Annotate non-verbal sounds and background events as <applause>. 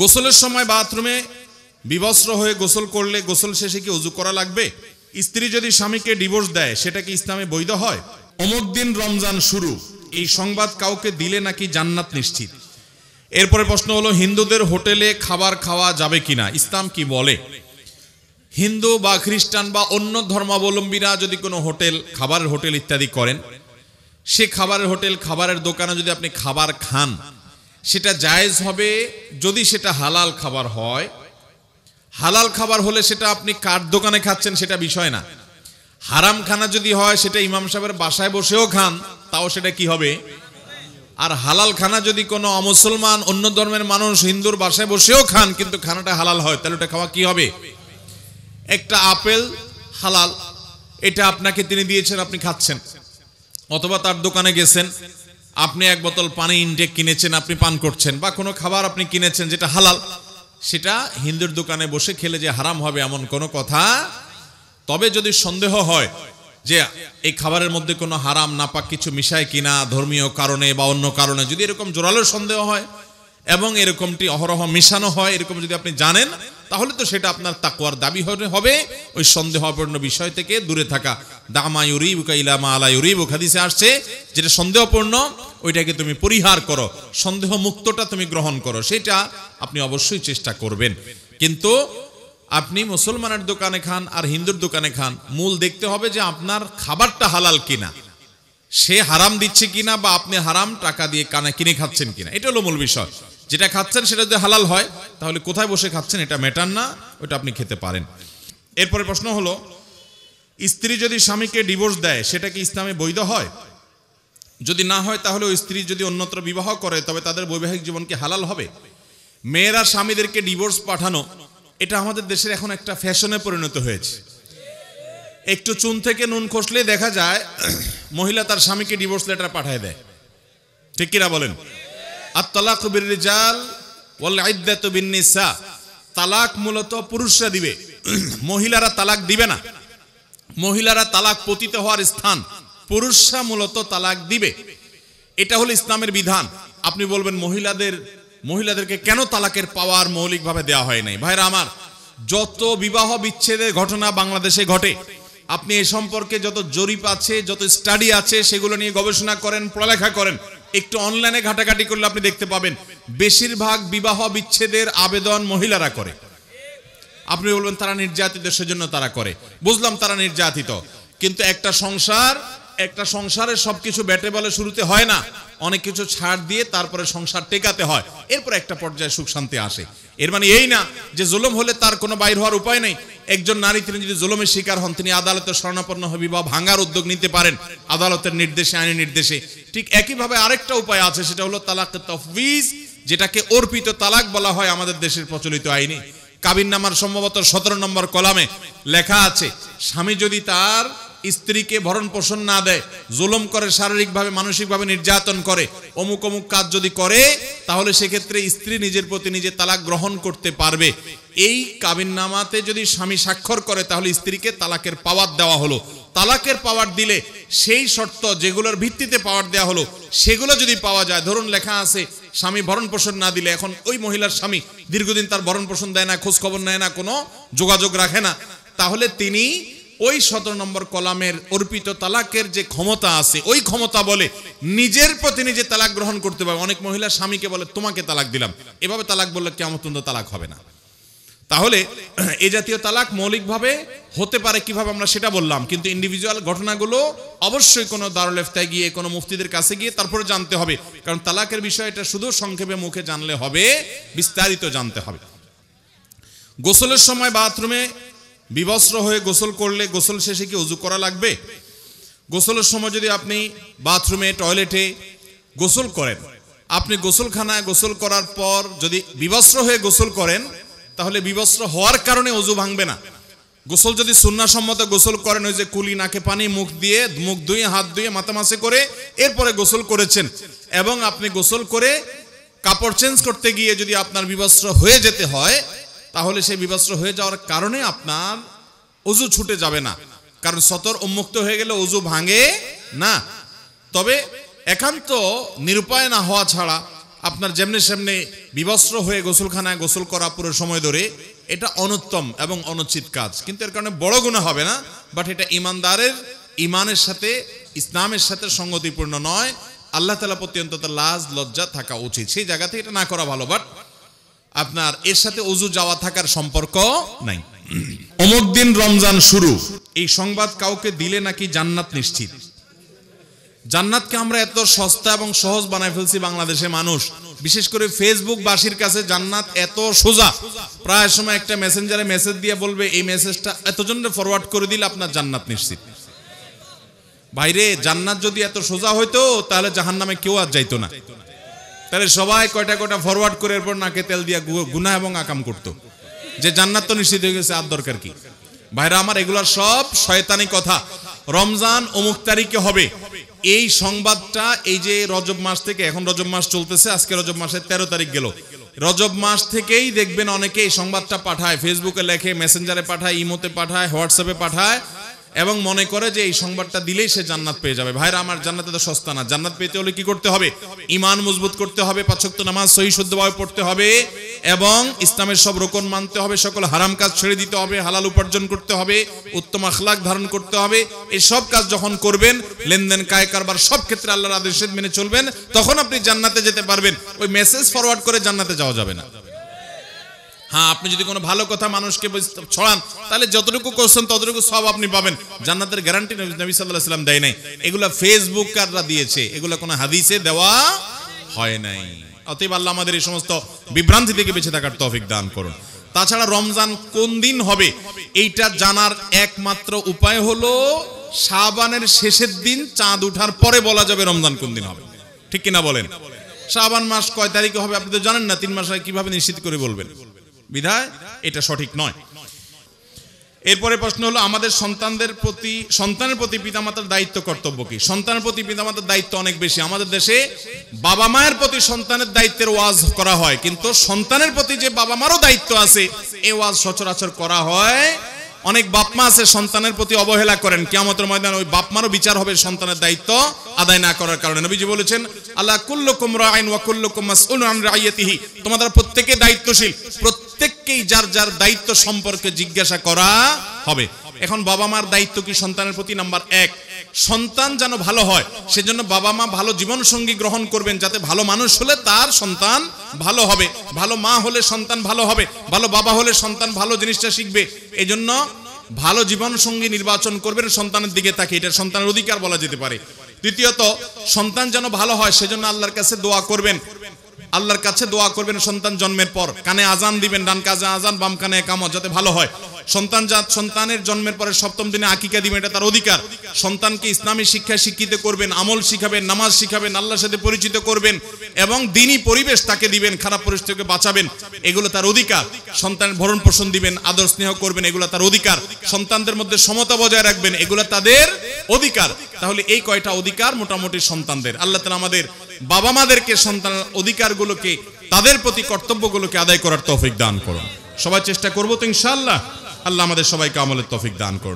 গোসলের সময় বাথরুমে বিবস্ত্র হয়ে গোসল করলে গোসল শেষে কি উজু করা লাগবে স্ত্রী যদি স্বামীকে ডিভোর্স দেয় সেটা কি ইসলামে বৈধ হয় অমুক দিন রমজান শুরু এই সংবাদ কাউকে দিলে নাকি জান্নাত নিশ্চিত এরপরে প্রশ্ন হলো হিন্দুদের হোটেলে খাবার খাওয়া যাবে কিনা ইসলাম কি বলে হিন্দু বা খ্রিস্টান বা অন্য ধর্মাবলম্বীরা যদি কোনো হোটেল খাবারের হোটেল ইত্যাদি করেন সে খাবারের হোটেল খাবারের দোকানে যদি আপনি খাবার খান সেটা জায়েজ হবে যদি সেটা হালাল খাবার হয় হালাল খাবার হলে সেটা আপনি কার দোকানে খাচ্ছেন সেটা বিষয় না হারাম খানা যদি হয় সেটা ইমাম সাহেবের বাসায় বসেও খান তাও সেটা কি হবে আর হালাল খানা যদি কোনো অমুসলমান অন্য ধর্মের মানুষ হিন্দুর বাসায় বসেও খান কিন্তু খানাটা হালাল হয় তাহলে ওটা খাওয়া কি হবে একটা আপেল হালাল এটা আপনাকে তিনি দিয়েছেন আপনি খাচ্ছেন অথবা তার দোকানে গেছেন আপনি এক বোতল পানি ইনটেক কিনেছেন আপনি পান করছেন বা কোনো খাবার আপনি কিনেছেন যেটা হালাল সেটা হিন্দুর দোকানে বসে খেলে যে হারাম হবে এমন কোনো কথা তবে যদি সন্দেহ হয় যে এই খাবারের মধ্যে কোনো হারাম নাপাক কিছু মিশায় কিনা ধর্মীয় কারণে বা অন্য কারণে যদি এরকম জোরালো সন্দেহ হয় এবং এরকমটি অহরহ মিশানো হয় এরকম যদি আপনি জানেন তাহলে তো সেটা আপনার তাকুয়ার দাবি হবে ওই সন্দেহপূর্ণ বিষয় থেকে দূরে থাকা দামা ইউরিবুকা ইলামা আলা ইউরিবুক হাদিসে আসছে যেটা সন্দেহপূর্ণ ওইটাকে তুমি পরিহার করো সন্দেহ মুক্তটা তুমি গ্রহণ করো সেটা আপনি অবশ্যই চেষ্টা করবেন কিন্তু আপনি মুসলমানের দোকানে খান আর হিন্দুর দোকানে খান মূল দেখতে হবে যে আপনার খাবারটা হালাল কিনা সে হারাম দিচ্ছে কিনা বা আপনি হারাম টাকা দিয়ে কানা কিনে খাচ্ছেন কিনা এটা হলো মূল বিষয় যেটা খাচ্ছেন সেটা যদি হালাল হয় তাহলে কোথায় বসে খাচ্ছেন এটা ম্যাটার না ওটা আপনি খেতে পারেন এরপরে প্রশ্ন হলো স্ত্রী যদি স্বামীকে ডিভোর্স দেয় সেটা কি ইসলামে বৈধ হয় যদি না হয় তাহলে ওই স্ত্রী যদি অন্যত্র বিবাহ করে তবে তাদের বৈবাহিক জীবনকে হালাল হবে মেয়েরা স্বামীদেরকে ডিভোর্স পাঠানো এটা আমাদের দেশের এখন একটা ফ্যাশনে পরিণত হয়েছে একটু চুন থেকে নুন খসলে দেখা যায় মহিলা তার স্বামীকে ডিভোর্স লেটার পাঠায় দেয় ঠিক কিনা বলেন আত্মালাক রিজাল ওয়াল আইদ্যাত বিনিসা তালাক মূলত পুরুষরা দিবে <clears throat> মহিলারা তালাক দিবে না মহিলারা তালাক পতিত হওয়ার স্থান পুরুষরা মূলত তালাক দিবে এটা হলো ইসলামের বিধান আপনি বলবেন মহিলাদের মহিলাদেরকে কেন তালাকের পাওয়ার মৌলিকভাবে দেওয়া হয় নাই ভাইরা আমার যত বিবাহ বিচ্ছেদের ঘটনা বাংলাদেশে ঘটে আপনি এ সম্পর্কে যত জরিপ আছে যত স্টাডি আছে সেগুলো নিয়ে গবেষণা করেন পড়ালেখা করেন একটু অনলাইনে ঘাটাঘাটি করলে আপনি দেখতে পাবেন বেশিরভাগ বিবাহ বিচ্ছেদের আবেদন মহিলারা করে আপনি বলবেন তারা নির্যাতিত সেজন্য তারা করে বুঝলাম তারা নির্যাতিত কিন্তু একটা সংসার একটা সংসারে সবকিছু ব্যাটে বলে শুরুতে হয় না অনেক কিছু ছাড় দিয়ে তারপরে সংসার টেকাতে হয় এরপর একটা পর্যায়ে সুখ শান্তি আসে এর মানে এই না যে জুলুম হলে তার কোনো বাইর হওয়ার উপায় নেই একজন নারী তিনি যদি জুলুমের শিকার হন তিনি আদালতের স্বর্ণাপন্ন হবি বা ভাঙার উদ্যোগ নিতে পারেন আদালতের নির্দেশে আইনি নির্দেশে ঠিক একইভাবে আরেকটা উপায় আছে সেটা হলো তালাক তফবিজ যেটাকে অর্পিত তালাক বলা হয় আমাদের দেশের প্রচলিত আইনে কাবিন নামার সম্ভবত সতেরো নম্বর কলামে লেখা আছে স্বামী যদি তার স্ত্রীকে ভরণ পোষণ না দেয় জুলুম করে শারীরিকভাবে মানসিকভাবে নির্যাতন করে অমুক অমুক কাজ যদি করে তাহলে সেক্ষেত্রে স্ত্রী নিজের প্রতি নিজে তালাক গ্রহণ করতে পারবে এই কাবিননামাতে যদি স্বামী স্বাক্ষর করে তাহলে স্ত্রীকে তালাকের পাওয়ার দেওয়া হলো তালাকের পাওয়ার দিলে সেই শর্ত যেগুলোর ভিত্তিতে পাওয়ার দেওয়া হলো সেগুলো যদি পাওয়া যায় ধরুন লেখা আছে স্বামী ভরণ পোষণ না দিলে এখন ওই মহিলার স্বামী দীর্ঘদিন তার ভরণ পোষণ দেয় না খোঁজ খবর নেয় না কোনো যোগাযোগ রাখে না তাহলে তিনি ওই সতেরো নম্বর কলামের অর্পিত তালাকের যে ক্ষমতা আছে ওই ক্ষমতা বলে নিজের প্রতি নিজে তালাক গ্রহণ করতে পারবে অনেক মহিলা স্বামীকে বলে তোমাকে তালাক দিলাম এভাবে তালাক বললে কেমন তালাক হবে না তাহলে <clears throat> এ জাতীয় তালাক মৌলিকভাবে হতে পারে কিভাবে আমরা সেটা বললাম কিন্তু ইন্ডিভিজুয়াল ঘটনাগুলো অবশ্যই কোনো দারুল এফতায় গিয়ে কোনো মুফতিদের কাছে গিয়ে তারপরে জানতে হবে কারণ তালাকের বিষয়টা শুধু সংক্ষেপে মুখে জানলে হবে বিস্তারিত জানতে হবে গোসলের সময় বাথরুমে বিবস্ত্র হয়ে গোসল করলে গোসল শেষে কি উজু করা লাগবে গোসলের সময় যদি আপনি বাথরুমে টয়লেটে গোসল করেন আপনি গোসলখানায় গোসল করার পর যদি বিবস্ত্র হয়ে গোসল করেন তাহলে বিবস্ত্র হওয়ার কারণে অজু ভাঙবে না গোসল যদি সুন্নাসম্মত গোসল করেন ওই যে কুলি নাকে পানি মুখ দিয়ে মুখ ধুয়ে হাত ধুয়ে মাসে করে এরপরে গোসল করেছেন এবং আপনি গোসল করে কাপড় চেঞ্জ করতে গিয়ে যদি আপনার বিবস্ত্র হয়ে যেতে হয় তাহলে সে বিবস্ত্র হয়ে যাওয়ার কারণে আপনার অজু ছুটে যাবে না কারণ সতর উন্মুক্ত হয়ে গেলে অজু ভাঙে না তবে একান্ত নিরুপায় না হওয়া ছাড়া আপনার যেমনি সেমনি বিবস্ত্র হয়ে গোসলখানায় গোসল করা পুরো সময় ধরে এটা অনুত্তম এবং অনুচিত কাজ কিন্তু এর কারণে বড় গুণা হবে না বাট এটা ইমানদারের ইমানের সাথে ইসলামের সাথে সঙ্গতিপূর্ণ নয় আল্লাহ তালা প্রত্যন্ত তার লাজ লজ্জা থাকা উচিত সেই জায়গাতে এটা না করা ভালো বাট আপনার এর সাথে অজু যাওয়া থাকার সম্পর্ক নাই অমুক দিন রমজান শুরু এই সংবাদ কাউকে দিলে নাকি জান্নাত নিশ্চিত জান্নাতকে আমরা এত সস্তা এবং সহজ বানায় ফেলছি বাংলাদেশে মানুষ বিশেষ করে ফেসবুক বাসীর কাছে জান্নাত এত সোজা প্রায় সময় একটা মেসেঞ্জারে মেসেজ দিয়ে বলবে এই মেসেজটা এতজন ফরওয়ার্ড করে দিলে আপনার জান্নাত নিশ্চিত বাইরে জান্নাত যদি এত সোজা হইতো তাহলে জাহান্নামে কেউ আর যাইতো না তাহলে সবাই কয়টা কয়টা ফরওয়ার্ড করে এরপর নাকে তেল দিয়া গুনা এবং আকাম করত। যে জান্নাত তো নিশ্চিত হয়ে গেছে আর দরকার কি ভাইরা আমার এগুলা সব শয়তানি কথা রমজান অমুক তারিখে হবে এই সংবাদটা এই যে রজব মাস থেকে এখন রজব মাস চলতেছে আজকে রজব মাসের ১৩ তারিখ গেল রজব মাস থেকেই দেখবেন অনেকে এই সংবাদটা পাঠায় ফেসবুকে লেখে মেসেঞ্জারে পাঠায় ইমোতে পাঠায় হোয়াটসঅ্যাপে পাঠায় এবং মনে করে যে এই সংবাদটা দিলেই সে জান্নাত পেয়ে যাবে ভাইরা আমার জান্নাতে তো সস্তা না জান্নাত পেতে হলে কি করতে হবে ইমান মজবুত করতে হবে পাঁচক্ত নামাজ সহি শুদ্ধভাবে পড়তে হবে এবং ইসলামের সব রোকন মানতে হবে সকল হারাম কাজ ছেড়ে দিতে হবে হালাল উপার্জন করতে হবে উত্তম আখলাক ধারণ করতে হবে এই সব কাজ যখন করবেন লেনদেন কায় কারবার সব ক্ষেত্রে আল্লাহর আদেশ মেনে চলবেন তখন আপনি জান্নাতে যেতে পারবেন ওই মেসেজ ফরওয়ার্ড করে জান্নাতে যাওয়া যাবে না হ্যাঁ আপনি যদি কোনো ভালো কথা মানুষকে ছড়ান তাহলে যতটুকু করছেন ততটুকু সব আপনি পাবেন জান্নাতের গ্যারান্টি নবী সাল্লাহ সাল্লাম দেয় নাই এগুলো ফেসবুকাররা দিয়েছে এগুলো কোনো হাদিসে দেওয়া হয় নাই অতএব আল্লাহ আমাদের এই সমস্ত বিভ্রান্তি থেকে বেঁচে থাকার তৌফিক দান করুন তাছাড়া রমজান কোন দিন হবে এইটা জানার একমাত্র উপায় হলো শাবানের শেষের দিন চাঁদ উঠার পরে বলা যাবে রমজান কোন দিন হবে ঠিক কিনা বলেন শাবান মাস কয় তারিখে হবে আপনি তো জানেন না তিন মাস কিভাবে নিশ্চিত করে বলবেন বিধায় এটা সঠিক নয় এরপরে প্রশ্ন হলো আমাদের সন্তানদের প্রতি সন্তানের প্রতি পিতামাতার দায়িত্ব কর্তব্য কি সন্তানের প্রতি পিতামাতার দায়িত্ব অনেক বেশি আমাদের দেশে বাবা মায়ের প্রতি সন্তানের দায়িত্বের ওয়াজ করা হয় কিন্তু সন্তানের প্রতি যে বাবা মারও দায়িত্ব আছে এই ওয়াজ সচরাচর করা হয় অনেক বাপমা আছে সন্তানের প্রতি অবহেলা করেন কেমতের ময়দান ওই বাপমারও বিচার হবে সন্তানের দায়িত্ব আদায় না করার কারণে নবীজি বলেছেন আল্লাহ কুল্লকুম রাইন ওয়াকুল্লকুম মাসউল আন রাইয়াতিহি তোমাদের প্রত্যেকে দায়িত্বশীল প্রত্যেক প্রত্যেককেই যার যার দায়িত্ব সম্পর্কে জিজ্ঞাসা করা হবে এখন বাবা মার দায়িত্ব কি সন্তানের প্রতি নাম্বার এক সন্তান যেন ভালো হয় সেজন্য বাবা মা ভালো জীবন সঙ্গী গ্রহণ করবেন যাতে ভালো মানুষ হলে তার সন্তান ভালো হবে ভালো মা হলে সন্তান ভালো হবে ভালো বাবা হলে সন্তান ভালো জিনিসটা শিখবে এজন্য ভালো জীবন সঙ্গী নির্বাচন করবেন সন্তানের দিকে তাকে এটা সন্তানের অধিকার বলা যেতে পারে দ্বিতীয়ত সন্তান যেন ভালো হয় সেজন্য আল্লাহর কাছে দোয়া করবেন আল্লাহর কাছে দোয়া করবেন সন্তান জন্মের পর কানে আজান দিবেন ডান কাজে আজান বাম কানে একামত যাতে ভালো হয় সন্তান জাত সন্তানের জন্মের পরে সপ্তম দিনে আকিকা দিবেন এটা তার অধিকার সন্তানকে ইসলামী শিক্ষা শিক্ষিত করবেন আমল শিখাবেন নামাজ শিখাবেন আল্লাহর সাথে পরিচিত করবেন এবং দিনই পরিবেশ তাকে দিবেন খারাপ থেকে বাঁচাবেন এগুলো তার অধিকার সন্তানের ভরণ পোষণ দিবেন আদর স্নেহ করবেন এগুলো তার অধিকার সন্তানদের মধ্যে সমতা বজায় রাখবেন এগুলো তাদের অধিকার তাহলে এই কয়টা অধিকার মোটামুটি সন্তানদের আল্লাহ তালা আমাদের বাবা মাদেরকে সন্তান অধিকারগুলোকে তাদের প্রতি কর্তব্যগুলোকে আদায় করার তৌফিক দান করুন সবাই চেষ্টা করবো তো ইনশাল্লাহ আল্লাহ আমাদের সবাইকে আমলের তফিক দান করুন